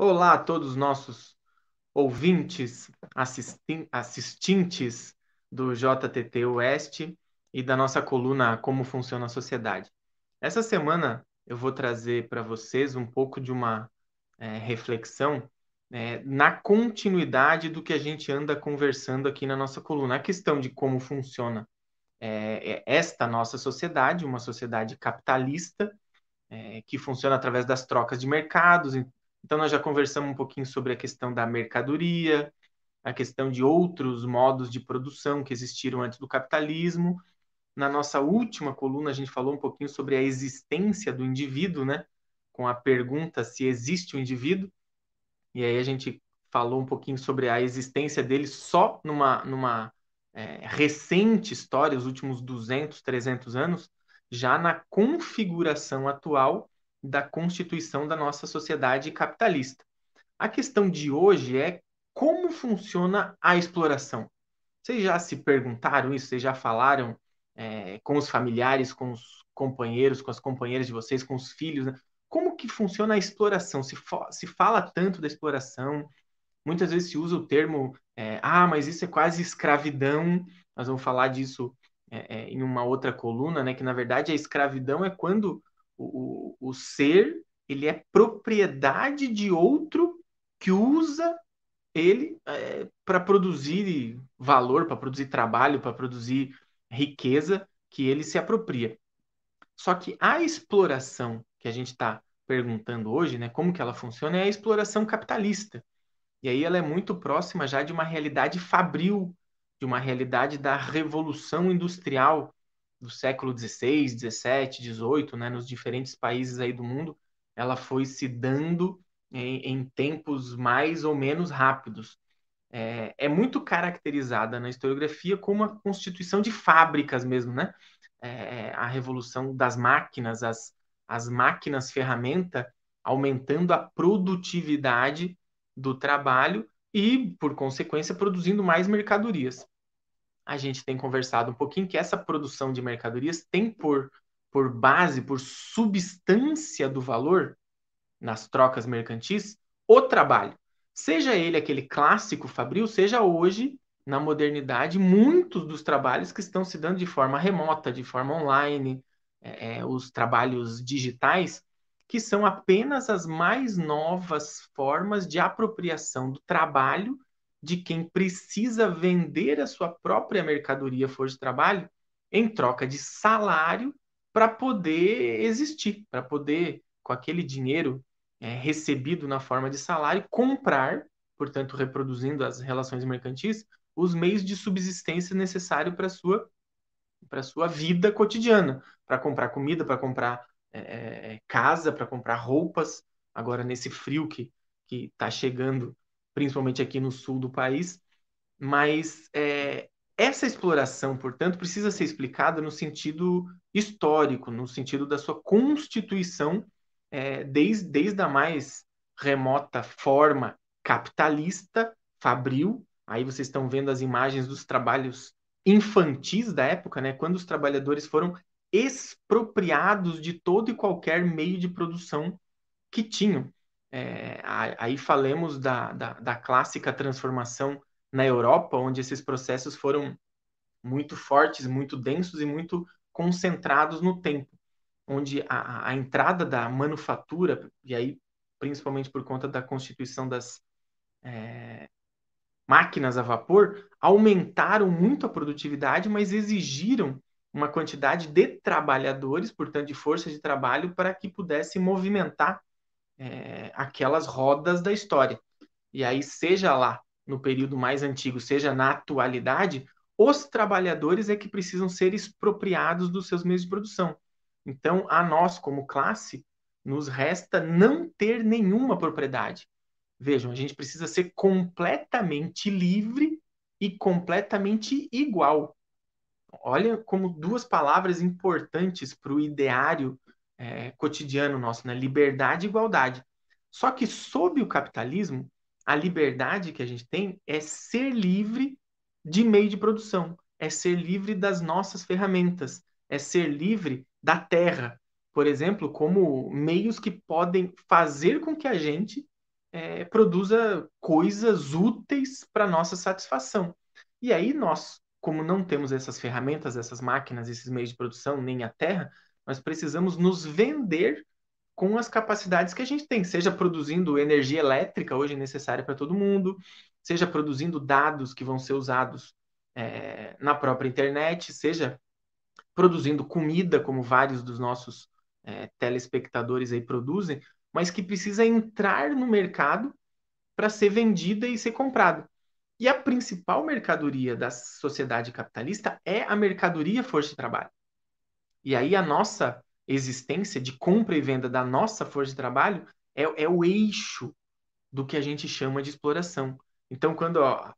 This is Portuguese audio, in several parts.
Olá a todos nossos ouvintes, assistintes do JTT Oeste e da nossa coluna Como Funciona a Sociedade. Essa semana eu vou trazer para vocês um pouco de uma é, reflexão é, na continuidade do que a gente anda conversando aqui na nossa coluna, a questão de como funciona é, é esta nossa sociedade, uma sociedade capitalista é, que funciona através das trocas de mercados, então, nós já conversamos um pouquinho sobre a questão da mercadoria, a questão de outros modos de produção que existiram antes do capitalismo. Na nossa última coluna, a gente falou um pouquinho sobre a existência do indivíduo, né? Com a pergunta se existe o um indivíduo. E aí a gente falou um pouquinho sobre a existência dele só numa, numa é, recente história, os últimos 200, 300 anos, já na configuração atual da constituição da nossa sociedade capitalista. A questão de hoje é como funciona a exploração. Vocês já se perguntaram isso? Vocês já falaram é, com os familiares, com os companheiros, com as companheiras de vocês, com os filhos? Né? Como que funciona a exploração? Se, se fala tanto da exploração, muitas vezes se usa o termo é, ah, mas isso é quase escravidão. Nós vamos falar disso é, é em uma outra coluna, né? Que na verdade a escravidão é quando o, o, ser, ele é propriedade de outro que usa ele é, para produzir valor, para produzir trabalho, para produzir riqueza que ele se apropria. Só que a exploração que a gente está perguntando hoje, né, como que ela funciona, é a exploração capitalista. E aí ela é muito próxima já de uma realidade fabril, de uma realidade da revolução industrial, do século XVI, XVII, XVIII, né, nos diferentes países aí do mundo, ela foi se dando em, em tempos mais ou menos rápidos. É, é, muito caracterizada na historiografia como a constituição de fábricas mesmo, né? É, a revolução das máquinas, as, as máquinas ferramenta aumentando a produtividade do trabalho e, por consequência, produzindo mais mercadorias a gente tem conversado um pouquinho que essa produção de mercadorias tem por, por base, por substância do valor nas trocas mercantis, o trabalho. Seja ele aquele clássico Fabril, seja hoje, na modernidade, muitos dos trabalhos que estão se dando de forma remota, de forma online, é, é os trabalhos digitais, que são apenas as mais novas formas de apropriação do trabalho de quem precisa vender a sua própria mercadoria, força de trabalho, em troca de salário para poder existir, para poder, com aquele dinheiro é, recebido na forma de salário, comprar, portanto, reproduzindo as relações mercantis, os meios de subsistência necessários para sua para sua vida cotidiana, para comprar comida, para comprar é, é, é casa, para comprar roupas. Agora nesse frio que que está chegando principalmente aqui no sul do país. Mas é, essa exploração, portanto, precisa ser explicada no sentido histórico, no sentido da sua constituição, é, desde, desde a mais remota forma capitalista, fabril. Aí vocês estão vendo as imagens dos trabalhos infantis da época, né? quando os trabalhadores foram expropriados de todo e qualquer meio de produção que tinham. É, aí falemos da, da, da, clássica transformação na Europa, onde esses processos foram muito fortes, muito densos e muito concentrados no tempo, onde a, a entrada da manufatura, e aí principalmente por conta da constituição das é, máquinas a vapor, aumentaram muito a produtividade, mas exigiram uma quantidade de trabalhadores, portanto, de força de trabalho, para que pudesse movimentar é, aquelas rodas da história. E aí, seja lá no período mais antigo, seja na atualidade, os trabalhadores é que precisam ser expropriados dos seus meios de produção. Então, a nós, como classe, nos resta não ter nenhuma propriedade. Vejam, a gente precisa ser completamente livre e completamente igual. Olha como duas palavras importantes para o ideário é, cotidiano nosso, né? Liberdade e igualdade. Só que sob o capitalismo, a liberdade que a gente tem é ser livre de meio de produção, é ser livre das nossas ferramentas, é ser livre da terra, por exemplo, como meios que podem fazer com que a gente é, produza coisas úteis para nossa satisfação. E aí nós, como não temos essas ferramentas, essas máquinas, esses meios de produção, nem a terra, nós precisamos nos vender com as capacidades que a gente tem, seja produzindo energia elétrica hoje necessária para todo mundo, seja produzindo dados que vão ser usados é, na própria internet, seja produzindo comida, como vários dos nossos é, telespectadores aí produzem, mas que precisa entrar no mercado para ser vendida e ser comprada. E a principal mercadoria da sociedade capitalista é a mercadoria força de trabalho. E aí a nossa existência de compra e venda da nossa força de trabalho é, é o eixo do que a gente chama de exploração. Então, quando ó,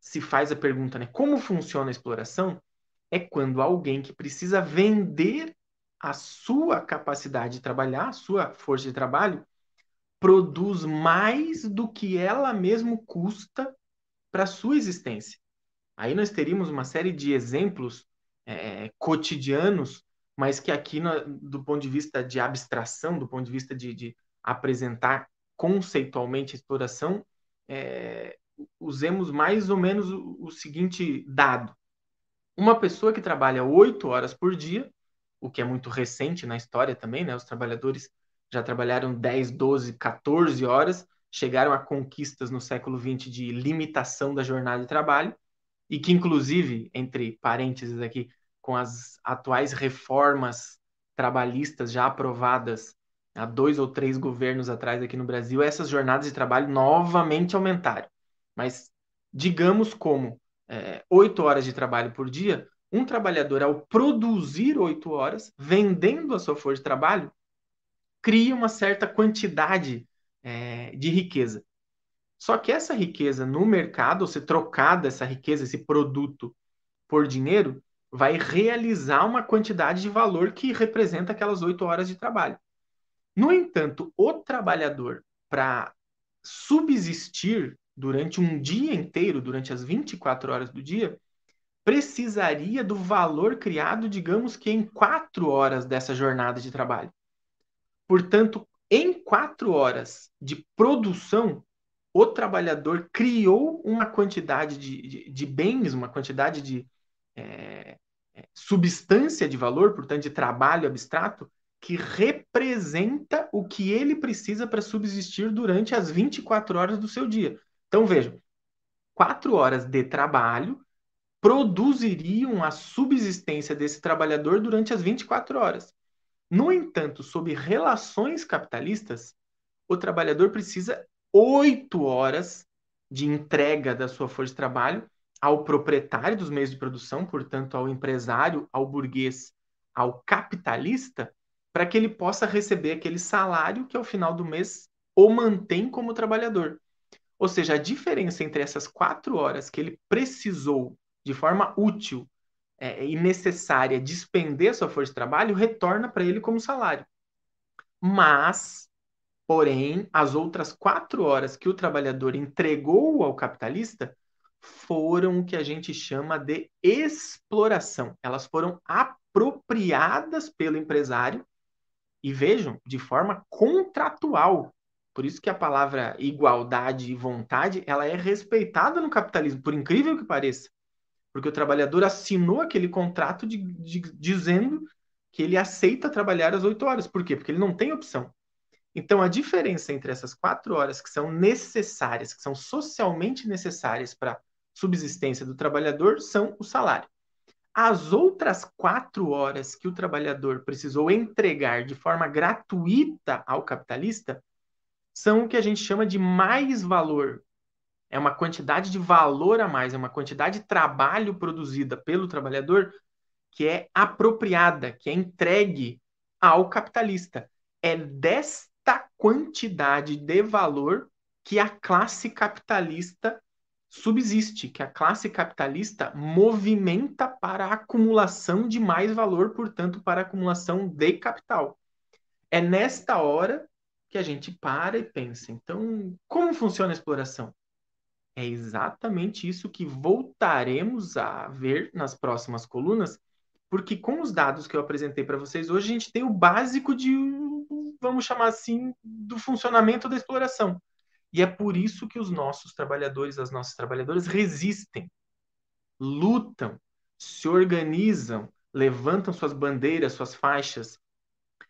se faz a pergunta, né, como funciona a exploração? É quando alguém que precisa vender a sua capacidade de trabalhar, a sua força de trabalho, produz mais do que ela mesmo custa para a sua existência. Aí nós teríamos uma série de exemplos é, é cotidianos mas que aqui, no, do ponto de vista de abstração, do ponto de vista de, de apresentar conceitualmente a exploração, é, usemos mais ou menos o, o seguinte dado. Uma pessoa que trabalha oito horas por dia, o que é muito recente na história também, né? Os trabalhadores já trabalharam 10, 12, 14 horas, chegaram a conquistas no século XX de limitação da jornada de trabalho, e que, inclusive, entre parênteses aqui, com as atuais reformas trabalhistas já aprovadas há dois ou três governos atrás aqui no Brasil, essas jornadas de trabalho novamente aumentaram. Mas digamos como é, oito horas de trabalho por dia, um trabalhador, ao produzir oito horas, vendendo a sua força de trabalho, cria uma certa quantidade é, de riqueza. Só que essa riqueza no mercado, ou se trocada essa riqueza, esse produto por dinheiro, vai realizar uma quantidade de valor que representa aquelas oito horas de trabalho. No entanto, o trabalhador, para subsistir durante um dia inteiro, durante as 24 horas do dia, precisaria do valor criado, digamos que em quatro horas dessa jornada de trabalho. Portanto, em quatro horas de produção, o trabalhador criou uma quantidade de, de, de bens, uma quantidade de, é, substância de valor, portanto, de trabalho abstrato, que representa o que ele precisa para subsistir durante as 24 horas do seu dia. Então, vejam, quatro horas de trabalho produziriam a subsistência desse trabalhador durante as 24 horas. No entanto, sob relações capitalistas, o trabalhador precisa oito horas de entrega da sua força de trabalho ao proprietário dos meios de produção, portanto, ao empresário, ao burguês, ao capitalista, para que ele possa receber aquele salário que ao final do mês o mantém como trabalhador. Ou seja, a diferença entre essas quatro horas que ele precisou de forma útil é, e necessária despender sua força de trabalho retorna para ele como salário. Mas, porém, as outras quatro horas que o trabalhador entregou ao capitalista foram o que a gente chama de exploração. Elas foram apropriadas pelo empresário e vejam, de forma contratual. Por isso que a palavra igualdade e vontade, ela é respeitada no capitalismo, por incrível que pareça. Porque o trabalhador assinou aquele contrato de, de, dizendo que ele aceita trabalhar às oito horas. Por quê? Porque ele não tem opção. Então, a diferença entre essas quatro horas que são necessárias, que são socialmente necessárias para subsistência do trabalhador são o salário. As outras quatro horas que o trabalhador precisou entregar de forma gratuita ao capitalista são o que a gente chama de mais valor. É uma quantidade de valor a mais, é uma quantidade de trabalho produzida pelo trabalhador que é apropriada, que é entregue ao capitalista. É desta quantidade de valor que a classe capitalista subsiste, que a classe capitalista movimenta para a acumulação de mais valor, portanto, para a acumulação de capital. É nesta hora que a gente para e pensa, então, como funciona a exploração? É exatamente isso que voltaremos a ver nas próximas colunas, porque com os dados que eu apresentei para vocês hoje, a gente tem o básico de, vamos chamar assim, do funcionamento da exploração. E é por isso que os nossos trabalhadores, as nossas trabalhadoras resistem, lutam, se organizam, levantam suas bandeiras, suas faixas,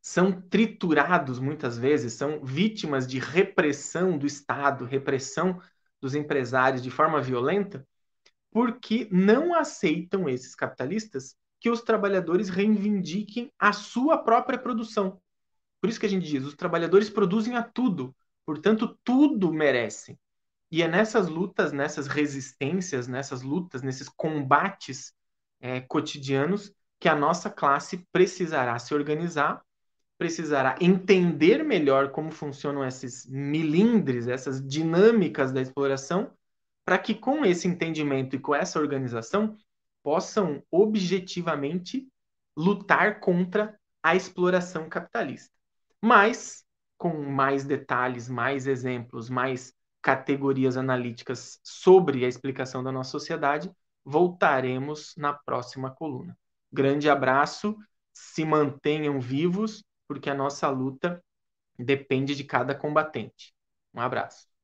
são triturados muitas vezes, são vítimas de repressão do Estado, repressão dos empresários de forma violenta, porque não aceitam esses capitalistas que os trabalhadores reivindiquem a sua própria produção. Por isso que a gente diz, os trabalhadores produzem a tudo, Portanto, tudo merece. E é nessas lutas, nessas resistências, nessas lutas, nesses combates é, cotidianos que a nossa classe precisará se organizar, precisará entender melhor como funcionam esses milindres, essas dinâmicas da exploração, para que com esse entendimento e com essa organização possam objetivamente lutar contra a exploração capitalista. Mas com mais detalhes, mais exemplos, mais categorias analíticas sobre a explicação da nossa sociedade, voltaremos na próxima coluna. Grande abraço, se mantenham vivos, porque a nossa luta depende de cada combatente. Um abraço.